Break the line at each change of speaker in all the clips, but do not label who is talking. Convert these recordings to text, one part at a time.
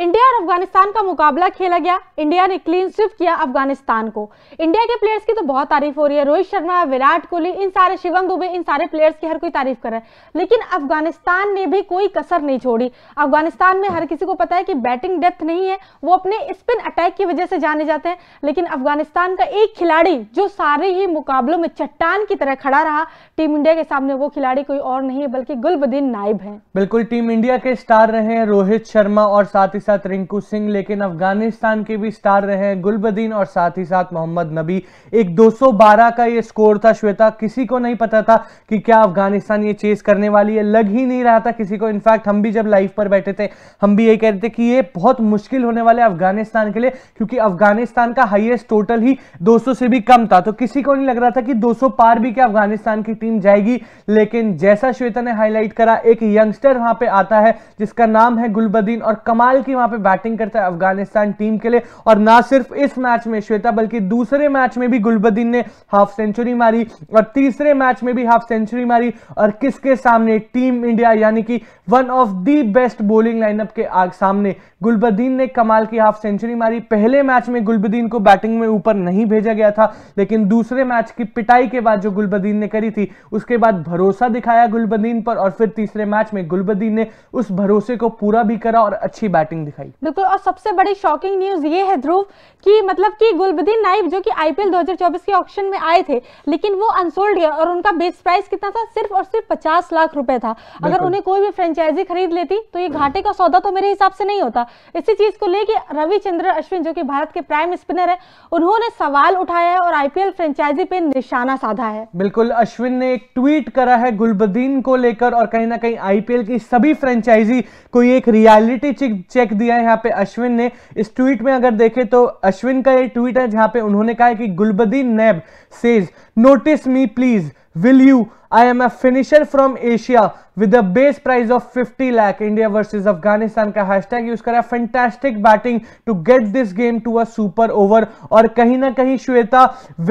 India और अफगानिस्तान का मुकाबला खेला गया इंडिया ने क्लीन स्विप किया अफगानिस्तान को इंडिया के प्लेयर्स की तो बहुत तारीफ हो रही है रोहित शर्मा विराट कोहली इन सारे शिवम दुबे इन सारे प्लेयर्स की हर कोई तारीफ कर रहा है लेकिन अफगानिस्तान ने भी कोई कसर नहीं छोड़ी अफगानिस्तान में हर किसी को पता है कि बैटिंग डेप्थ नहीं है वो अपने स्पिन अटैक की वजह से जाने जाते हैं लेकिन अफगानिस्तान का एक खिलाड़ी जो सारे ही मुकाबलों में चट्टान की तरह खड़ा रहा टीम इंडिया के सामने वो खिलाड़ी कोई और नहीं है बल्कि गुलबदीन नाइब है
बिल्कुल टीम इंडिया के स्टार रहे रोहित शर्मा और साथ ही साथ रिंकू सिंह लेकिन अफगानिस्तान के भी स्टार रहे हैं गुलबदीन और साथ ही साथ मोहम्मद नबी एक 212 का ये स्कोर था श्वेता किसी को नहीं पता था कि क्या अफगानिस्तान ये चेस करने वाली है लग ही नहीं रहा था किसी को इनफैक्ट हम भी जब लाइव पर बैठे थे हम भी ये कह रहे थे कि ये बहुत मुश्किल होने वाले अफगानिस्तान के लिए क्योंकि अफगानिस्तान का हाइएस्ट टोटल ही दो से भी कम था तो किसी को नहीं लग रहा था कि दो पार भी क्या अफगानिस्तान की टीम जाएगी लेकिन जैसा श्वेता ने हाईलाइट करा एक यंगस्टर वहां पर आता है जिसका नाम है गुलबदीन और कमाल की वहां पे बैटिंग करता है अफगानिस्तान टीम के लिए और ना सिर्फ इस मैच में श्वेता बल्कि दूसरे मैच में भी गुलबद्दीन ने हाफ सेंचुरी मारी और तीसरे मैच में भी हाफ सेंचुरी मारी और किसके सामने टीम इंडिया यानी कि one of the best bowling lineup के आग सामने गुलबद्दीन ने कमाल की हाफ सेंचुरी मारी पहले मैच में गुलबद्दीन को बैटिंग में ऊपर नहीं भेजा गया था लेकिन दूसरे मैच की पिटाई के बाद जो गुलबद्दीन ने करी थी उसके बाद भरोसा दिखाया गुलबद्दीन पर और फिर तीसरे मैच में गुलबद्दीन ने उस भरोसे को पूरा भी करा और अच्छी बैटिंग दिखाई
बिल्कुल और सबसे बड़ी शॉकिंग न्यूज ये है ध्रुव कि मतलब कि गुलबदीन नाइफ जो कि आईपीएल 2024 के ऑक्शन में आए थे लेकिन वो अनसोल्ड गया और उनका बेस प्राइस कितना था सिर्फ और सिर्फ पचास लाख रुपए था अगर उन्हें कोई भी फ्रेंचाइजी खरीद लेती तो ये घाटे का सौदा तो मेरे हिसाब से नहीं होता इसी चीज को लेकर रविचंद्र अश्विन जो की भारत के प्राइम स्पिनर है उन्होंने सवाल उठाया है और आईपीएल फ्रेंचाइजी पे निशाना साधा है
बिल्कुल अश्विन ने एक ट्वीट करा है गुलबदीन को लेकर और कहीं ना कहीं आईपीएल की सभी फ्रेंचाइजी को एक रियालिटी चेक दिया है यहाँ पे अश्विन ने इस ट्वीट में अगर देखें तो अश्विन का ये ट्वीट है जहां पे उन्होंने कहा है कि Gulbadin Naib says notice me please will you? I am a finisher from Asia with a base price of 50 lakh. India versus Afghanistan का hashtag use करा fantastic batting to get this game to a super over और कहीं ना कहीं Shweta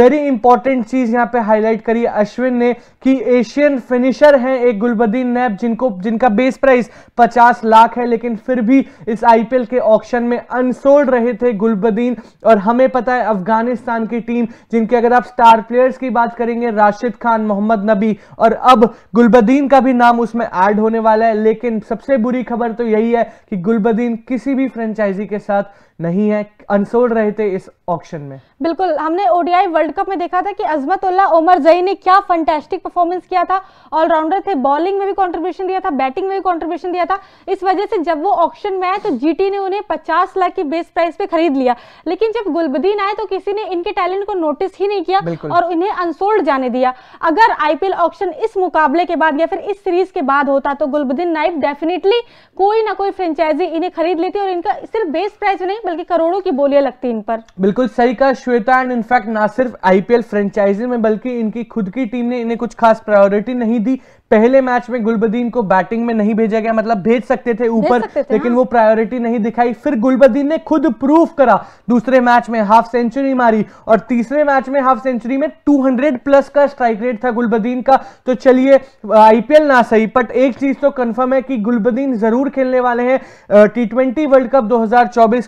very important चीज यहाँ पे highlight करी अश्विन ने कि एशियन फिनिशर हैं एक गुलबदीन नैब जिनको जिनका बेस प्राइस 50 लाख है लेकिन फिर भी इस आईपीएल के ऑक्शन में अनसोल्ड रहे थे गुलबदीन और हमें पता है अफगानिस्तान की टीम जिनके अगर आप स्टार प्लेयर्स की बात करेंगे राशिद खान मोहम्मद नबी और अब गुलबदीन का भी नाम उसमें ऐड होने वाला है लेकिन सबसे बुरी खबर तो यही है कि गुलबदीन किसी भी फ्रेंचाइजी के साथ नहीं है अनसोल्ड रहे थे इस ऑक्शन में
बिल्कुल हमने ओडीआई वर्ल्ड कप में देखा था कि अजमतुल्ला उमर जई ने क्या फंटेस्टिक परफॉर्मेंस किया था ऑलराउंडर थे बॉलिंग में भी कंट्रीब्यूशन दिया था बैटिंग में भी कंट्रीब्यूशन दिया था इस वजह से जब वो ऑक्शन में आए तो जीटी ने उन्हें पचास लाख की बेस प्राइस पे खरीद लिया लेकिन जब गुलबदीन आए तो किसी ने इनके टैलेंट को नोटिस ही नहीं किया और इन्हें अनसोल्ड जाने दिया अगर आईपीएल ऑक्शन इस मुकाबले के बाद या फिर इस सीरीज के बाद होता तो गुलबदीन नाइफ डेफिनेटली कोई ना कोई फ्रेंचाइजी इन्हें खरीद लेती और इनका सिर्फ बेस प्राइस नहीं बल्कि करोड़ों की बोलियां लगती इन पर
बिल्कुल सही कहा श्वेता एंड इनफैक्ट ना सिर्फ आईपीएल फ्रेंचाइजी में बल्कि इनकी खुद की टीम ने इन्हें कुछ खास प्रायोरिटी नहीं दी पहले मैच में गुलबदीन को बैटिंग में नहीं भेजा गया मतलब भेज सकते थे ऊपर लेकिन हाँ। वो प्रायोरिटी नहीं दिखाई फिर गुलबदीन ने खुद प्रूफ करा दूसरे मैच में हाफ सेंचुरी मारी और तीसरे मैच में हाफ सेंचुरी में 200 प्लस का स्ट्राइक रेट था गुलबदीन का तो चलिए आईपीएल ना सही बट एक चीज तो कंफर्म है कि गुलबदीन जरूर खेलने वाले हैं टी ट्वेंटी वर्ल्ड कप दो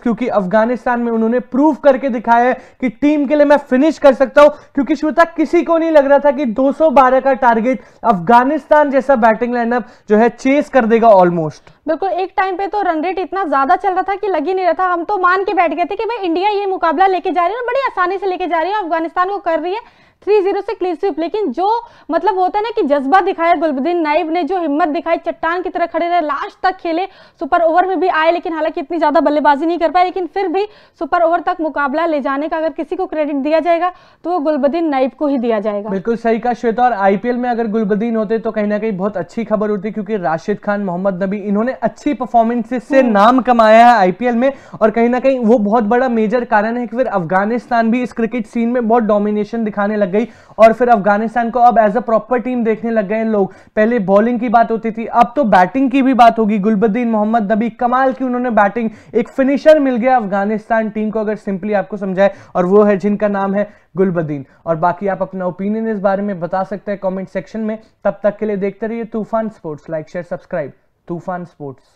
क्योंकि अफगानिस्तान में उन्होंने प्रूव करके दिखाया है कि टीम के लिए मैं फिनिश कर सकता हूं क्योंकि श्रोता किसी को नहीं लग रहा था कि दो का टारगेट अफगानिस्तान पाकिस्तान जैसा बैटिंग लाइनअप जो है चेस कर देगा ऑलमोस्ट
बिल्कुल एक टाइम पे तो रन रेट इतना ज्यादा चल रहा था कि लग ही नहीं रहा था हम तो मान के बैठ गए थे कि भाई इंडिया ये मुकाबला लेके जा रही है बड़ी आसानी से लेके जा रही है अफगानिस्तान को कर रही है थ्री जीरो से क्लीन स्वीप लेकिन जो मतलब होता है ना कि जज्बा दिखाया गुलबुद्दीन नाइब ने जो हिम्मत दिखाई चट्टान की तरह खड़े रहे लास्ट तक खेले सुपर ओवर में भी आए लेकिन हालांकि इतनी ज़्यादा बल्लेबाजी नहीं कर पाए लेकिन फिर भी सुपर ओवर तक मुकाबला ले जाने का अगर किसी को क्रेडिट दिया जाएगा तो वो गुलबुद्दीन नाइब को ही दिया जाएगा बिल्कुल
सही कहा श्वेता और आईपीएल में अगर गुलबुद्दीन होते तो कहीं ना कहीं बहुत अच्छी खबर होती क्योंकि राशिद खान मोहम्मद नबी इन्होंने अच्छी परफॉर्मेंस से हम्म। नाम कमाया है आईपीएल में और कहीं ना कहीं वो बहुत बड़ा मेजर कारण है कि फिर अफगानिस्तान भी इस क्रिकेट सीन में बहुत डोमिनेशन दिखाने लगा लग गई और फिर अफगानिस्तान को अब एज अ प्रॉपर टीम देखने लग गए लोग पहले बॉलिंग की बात होती थी अब तो बैटिंग की भी बात होगी गुलबद्दीन मोहम्मद नबी कमाल की उन्होंने बैटिंग एक फिनिशर मिल गया अफगानिस्तान टीम को अगर सिंपली आपको समझाए और वो है जिनका नाम है गुलबद्दीन और बाकी आप अपना ओपिनियन इस बारे में बता सकते हैं कॉमेंट सेक्शन में तब तक के लिए देखते रहिए Toofan sports like share subscribe Toofan sports